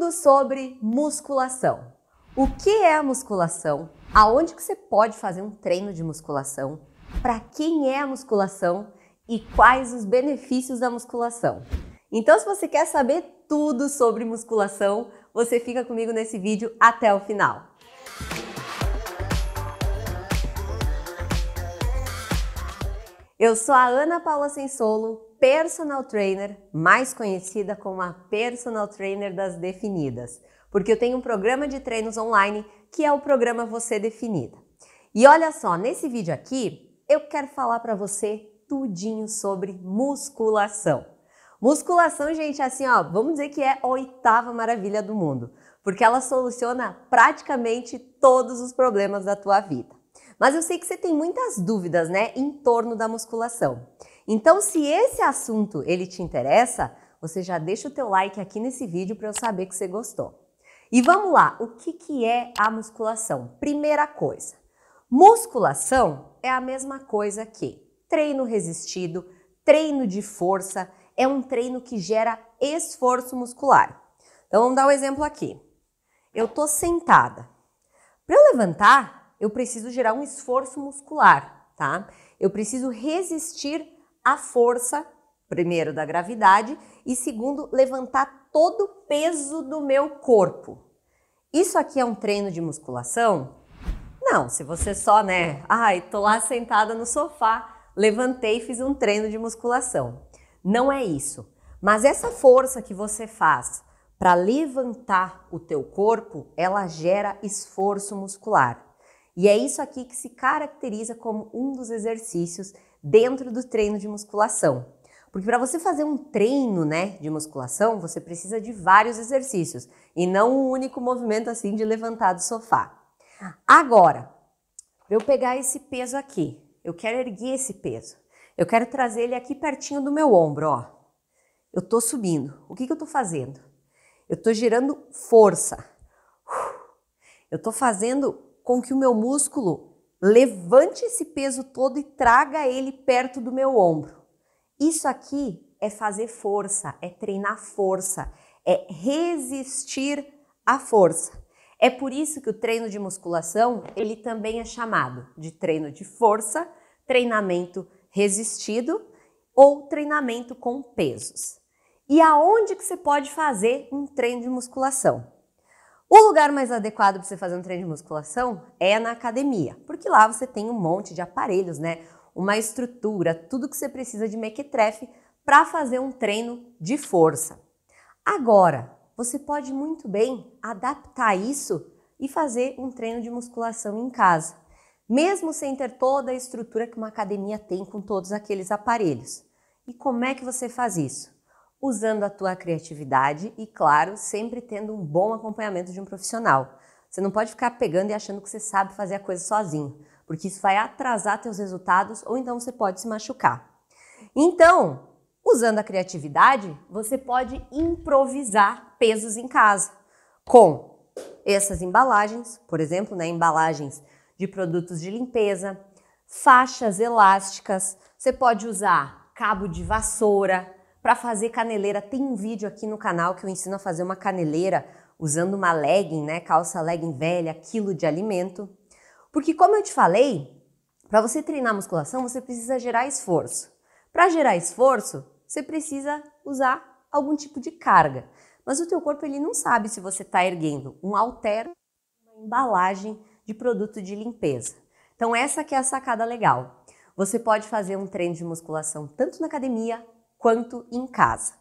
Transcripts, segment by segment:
tudo sobre musculação. O que é a musculação? Aonde que você pode fazer um treino de musculação? Para quem é a musculação e quais os benefícios da musculação? Então, se você quer saber tudo sobre musculação, você fica comigo nesse vídeo até o final. Eu sou a Ana Paula Sensolo, personal trainer, mais conhecida como a personal trainer das definidas, porque eu tenho um programa de treinos online que é o programa Você Definida. E olha só, nesse vídeo aqui eu quero falar para você tudinho sobre musculação. Musculação, gente, assim, ó, vamos dizer que é a oitava maravilha do mundo, porque ela soluciona praticamente todos os problemas da tua vida. Mas eu sei que você tem muitas dúvidas, né, em torno da musculação. Então, se esse assunto ele te interessa, você já deixa o teu like aqui nesse vídeo para eu saber que você gostou. E vamos lá, o que, que é a musculação? Primeira coisa, musculação é a mesma coisa que treino resistido, treino de força, é um treino que gera esforço muscular. Então vamos dar um exemplo aqui. Eu estou sentada. Para eu levantar, eu preciso gerar um esforço muscular, tá? Eu preciso resistir a força, primeiro, da gravidade e segundo, levantar todo o peso do meu corpo. Isso aqui é um treino de musculação? Não, se você só, né, ai, tô lá sentada no sofá, levantei e fiz um treino de musculação. Não é isso. Mas essa força que você faz para levantar o teu corpo, ela gera esforço muscular. E é isso aqui que se caracteriza como um dos exercícios dentro do treino de musculação. Porque para você fazer um treino, né, de musculação, você precisa de vários exercícios e não um único movimento assim de levantar do sofá. Agora, eu pegar esse peso aqui, eu quero erguer esse peso. Eu quero trazer ele aqui pertinho do meu ombro, ó. Eu tô subindo. O que, que eu tô fazendo? Eu tô gerando força. Eu tô fazendo com que o meu músculo Levante esse peso todo e traga ele perto do meu ombro. Isso aqui é fazer força, é treinar força, é resistir à força. É por isso que o treino de musculação, ele também é chamado de treino de força, treinamento resistido ou treinamento com pesos. E aonde que você pode fazer um treino de musculação? O lugar mais adequado para você fazer um treino de musculação é na academia, porque lá você tem um monte de aparelhos, né? Uma estrutura, tudo que você precisa de mequetrefe para fazer um treino de força. Agora, você pode muito bem adaptar isso e fazer um treino de musculação em casa, mesmo sem ter toda a estrutura que uma academia tem com todos aqueles aparelhos. E como é que você faz isso? usando a tua criatividade e, claro, sempre tendo um bom acompanhamento de um profissional. Você não pode ficar pegando e achando que você sabe fazer a coisa sozinho, porque isso vai atrasar teus resultados ou então você pode se machucar. Então, usando a criatividade, você pode improvisar pesos em casa com essas embalagens, por exemplo, né, embalagens de produtos de limpeza, faixas elásticas, você pode usar cabo de vassoura, para fazer caneleira. Tem um vídeo aqui no canal que eu ensino a fazer uma caneleira usando uma legging, né, calça legging velha, quilo de alimento. Porque como eu te falei, para você treinar musculação, você precisa gerar esforço. Para gerar esforço, você precisa usar algum tipo de carga. Mas o teu corpo ele não sabe se você está erguendo um halter, uma embalagem de produto de limpeza. Então essa que é a sacada legal. Você pode fazer um treino de musculação tanto na academia quanto em casa.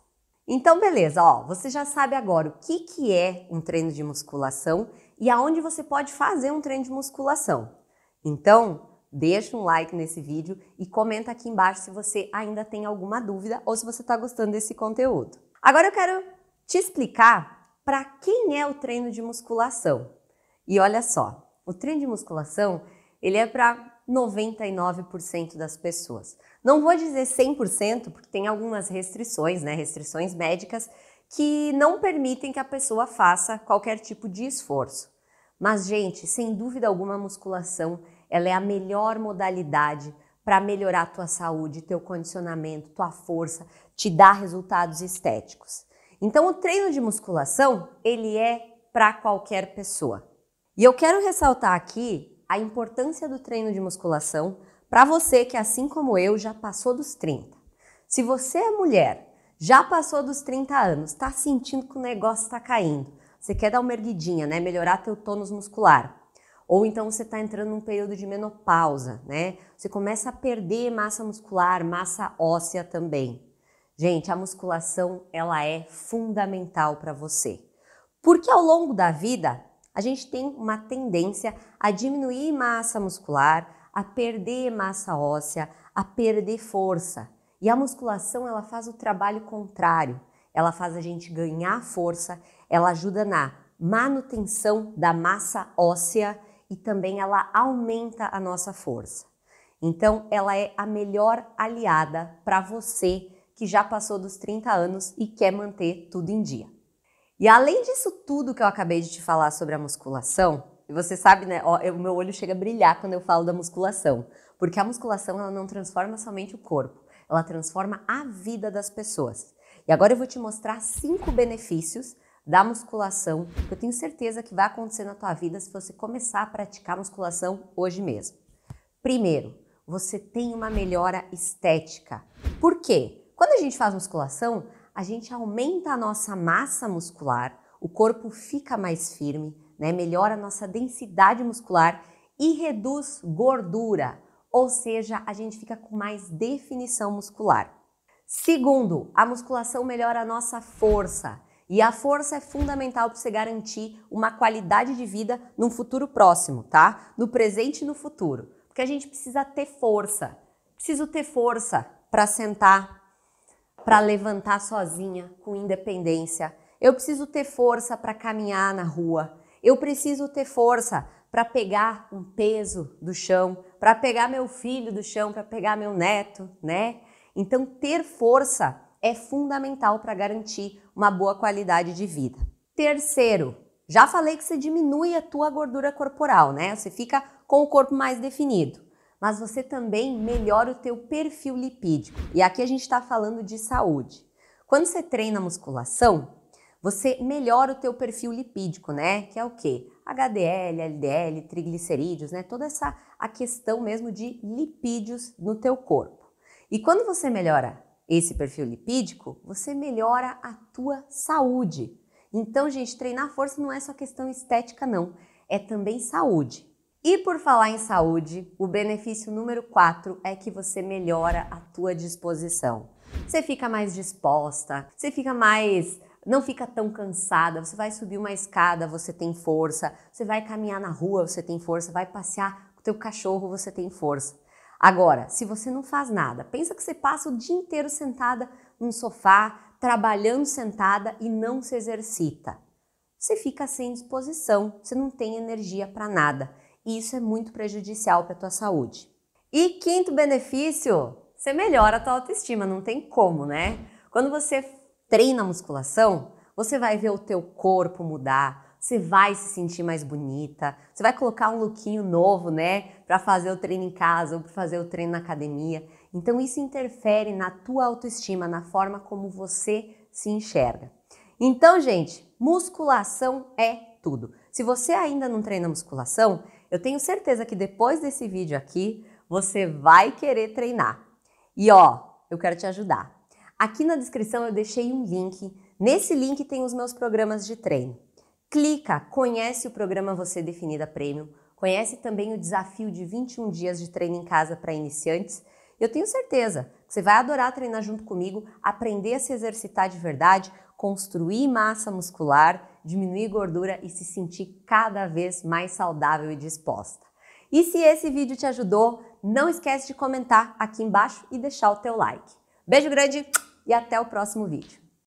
Então, beleza, ó, você já sabe agora o que, que é um treino de musculação e aonde você pode fazer um treino de musculação. Então, deixa um like nesse vídeo e comenta aqui embaixo se você ainda tem alguma dúvida ou se você está gostando desse conteúdo. Agora eu quero te explicar para quem é o treino de musculação. E olha só, o treino de musculação ele é para 99% das pessoas. Não vou dizer 100%, porque tem algumas restrições, né, restrições médicas, que não permitem que a pessoa faça qualquer tipo de esforço. Mas, gente, sem dúvida alguma, a musculação ela é a melhor modalidade para melhorar a tua saúde, teu condicionamento, tua força, te dar resultados estéticos. Então, o treino de musculação, ele é para qualquer pessoa. E eu quero ressaltar aqui a importância do treino de musculação para você que, assim como eu, já passou dos 30. Se você é mulher, já passou dos 30 anos, está sentindo que o negócio está caindo, você quer dar uma erguidinha, né? melhorar teu tônus muscular, ou então você está entrando num período de menopausa, né? Você começa a perder massa muscular, massa óssea também. Gente, a musculação ela é fundamental para você, porque ao longo da vida a gente tem uma tendência a diminuir massa muscular, a perder massa óssea, a perder força. E a musculação ela faz o trabalho contrário. Ela faz a gente ganhar força, ela ajuda na manutenção da massa óssea e também ela aumenta a nossa força. Então, ela é a melhor aliada para você que já passou dos 30 anos e quer manter tudo em dia. E além disso tudo que eu acabei de te falar sobre a musculação, e você sabe, né? Ó, eu, meu olho chega a brilhar quando eu falo da musculação, porque a musculação ela não transforma somente o corpo, ela transforma a vida das pessoas. E agora eu vou te mostrar cinco benefícios da musculação que eu tenho certeza que vai acontecer na tua vida se você começar a praticar musculação hoje mesmo. Primeiro, você tem uma melhora estética. Por quê? Quando a gente faz musculação, a gente aumenta a nossa massa muscular, o corpo fica mais firme, né? melhora a nossa densidade muscular e reduz gordura, ou seja, a gente fica com mais definição muscular. Segundo, a musculação melhora a nossa força. E a força é fundamental para você garantir uma qualidade de vida num futuro próximo, tá? No presente e no futuro. Porque a gente precisa ter força. Preciso ter força para sentar, para levantar sozinha, com independência. Eu preciso ter força para caminhar na rua. Eu preciso ter força para pegar um peso do chão, para pegar meu filho do chão, para pegar meu neto, né? Então, ter força é fundamental para garantir uma boa qualidade de vida. Terceiro, já falei que você diminui a tua gordura corporal, né? Você fica com o corpo mais definido mas você também melhora o teu perfil lipídico. E aqui a gente está falando de saúde. Quando você treina musculação, você melhora o teu perfil lipídico, né? Que é o quê? HDL, LDL, triglicerídeos, né? Toda essa a questão mesmo de lipídios no teu corpo. E quando você melhora esse perfil lipídico, você melhora a tua saúde. Então, gente, treinar força não é só questão estética não, é também saúde. E por falar em saúde, o benefício número 4 é que você melhora a tua disposição. Você fica mais disposta, você fica mais não fica tão cansada, você vai subir uma escada, você tem força, você vai caminhar na rua, você tem força, vai passear com o teu cachorro, você tem força. Agora, se você não faz nada, pensa que você passa o dia inteiro sentada num sofá, trabalhando sentada e não se exercita. Você fica sem disposição, você não tem energia para nada e isso é muito prejudicial para a tua saúde. E quinto benefício, você melhora a tua autoestima, não tem como, né? Quando você treina musculação, você vai ver o teu corpo mudar, você vai se sentir mais bonita, você vai colocar um lookinho novo, né, para fazer o treino em casa ou para fazer o treino na academia. Então isso interfere na tua autoestima, na forma como você se enxerga. Então, gente, musculação é tudo. Se você ainda não treina musculação, eu tenho certeza que depois desse vídeo aqui, você vai querer treinar. E ó, eu quero te ajudar. Aqui na descrição eu deixei um link. Nesse link tem os meus programas de treino. Clica, conhece o programa Você Definida Premium, conhece também o desafio de 21 dias de treino em casa para iniciantes. Eu tenho certeza que você vai adorar treinar junto comigo, aprender a se exercitar de verdade, construir massa muscular diminuir gordura e se sentir cada vez mais saudável e disposta. E se esse vídeo te ajudou, não esquece de comentar aqui embaixo e deixar o teu like. Beijo grande e até o próximo vídeo.